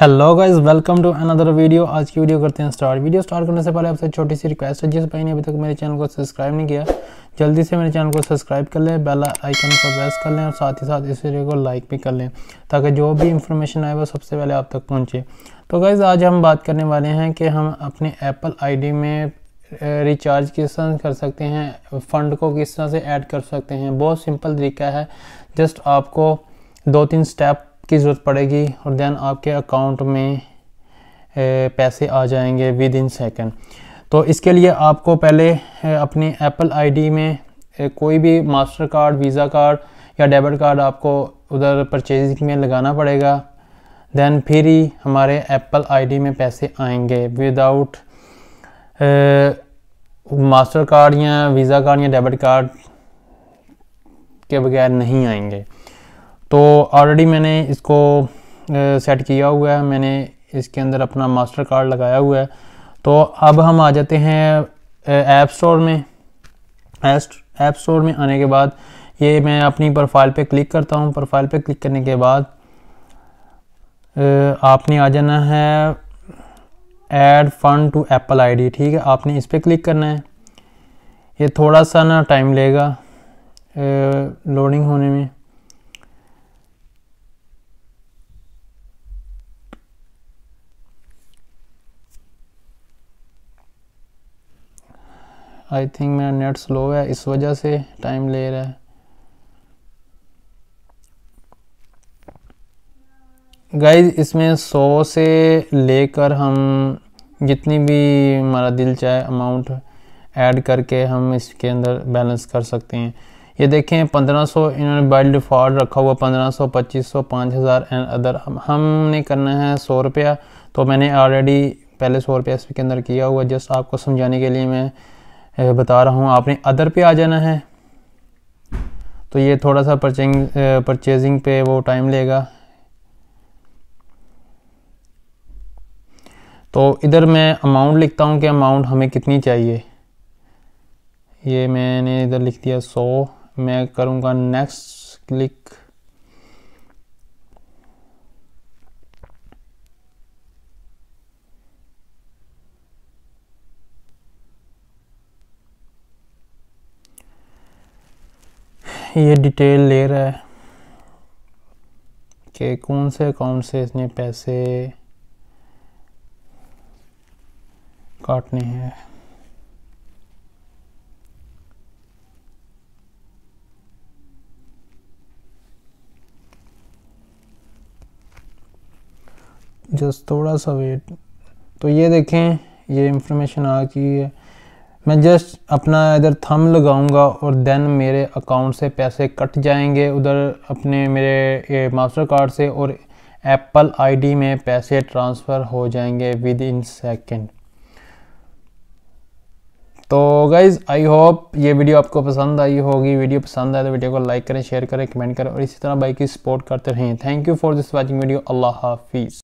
hello guys welcome to another video आज की video करते हैं स्टार्ट वीडियो स्टार्ट करने से पहले आपसे छोटी सी रिक्वेस्ट है जिस भाई ने अभी तक मेरे चैनल को सब्सक्राइब नहीं किया जल्दी से मेरे चैनल को सब्सक्राइब कर लें बेल आइकन को प्रेस कर लें और साथ ही साथ इस वीडियो को लाइक भी कर लें ताकि जो भी इंफॉर्मेशन आए वो सबसे पहले आप तक पहुँचे तो गाइज़ आज हम बात करने वाले हैं कि हम अपने एप्पल आई में रिचार्ज किस तरह कर सकते हैं फ़ंड को किस तरह से ऐड कर सकते हैं बहुत सिंपल तरीका है जस्ट आपको दो तीन स्टेप की ज़रूरत पड़ेगी और दैन आपके अकाउंट में पैसे आ जाएंगे विद इन सेकेंड तो इसके लिए आपको पहले अपनी एप्पल आईडी में कोई भी मास्टर कार्ड वीज़ा कार्ड या डेबिट कार्ड आपको उधर परचेजिंग में लगाना पड़ेगा दैन फिर ही हमारे एप्पल आईडी में पैसे आएंगे विदाउट मास्टर कार्ड या वीज़ा कार्ड या डेबिट कार्ड के बगैर नहीं आएंगे तो ऑलरेडी मैंने इसको सेट किया हुआ है मैंने इसके अंदर अपना मास्टर कार्ड लगाया हुआ है तो अब हम आ जाते हैं ऐप स्टोर में ऐप स्टोर में आने के बाद ये मैं अपनी प्रोफाइल पे क्लिक करता हूँ प्रोफाइल पे क्लिक करने के बाद आपने आ जाना है add fund to Apple ID ठीक है आपने इस पर क्लिक करना है ये थोड़ा सा ना टाइम लेगा लोडिंग होने आई थिंक मेरा नेट स्लो है इस वजह से टाइम ले रहा है गाइज इसमें सौ से लेकर हम जितनी भी हमारा दिल चाहे अमाउंट ऐड करके हम इसके अंदर बैलेंस कर सकते हैं ये देखें 1500 इन्होंने बाई डिफ़ॉल्ट रखा हुआ 1500 2500 5000 एंड अदर हमने करना है सौ रुपया तो मैंने ऑलरेडी पहले सौ रुपया इसके अंदर किया हुआ जस्ट आपको समझाने के लिए मैं बता रहा हूँ आपने अदर पे आ जाना है तो ये थोड़ा सा परचेंग परचेजिंग पे वो टाइम लेगा तो इधर मैं अमाउंट लिखता हूँ कि अमाउंट हमें कितनी चाहिए ये मैंने इधर लिख दिया सौ मैं करूँगा नेक्स्ट क्लिक ये डिटेल ले रहा है कि कौन से अकाउंट से इसने पैसे काटने हैं जस्ट थोड़ा सा वेट तो ये देखें ये इंफॉर्मेशन आ गई है मैं जस्ट अपना इधर थम लगाऊंगा और देन मेरे अकाउंट से पैसे कट जाएंगे उधर अपने मेरे मास्टर कार्ड से और एप्पल आईडी में पैसे ट्रांसफ़र हो जाएंगे विद इन सेकेंड तो गाइज़ आई होप ये वीडियो आपको पसंद आई होगी वीडियो पसंद आए तो वीडियो को लाइक करें शेयर करें कमेंट करें और इसी तरह बाइक की सपोर्ट करते रहें thank you for this watching video अल्लाह हाफिज़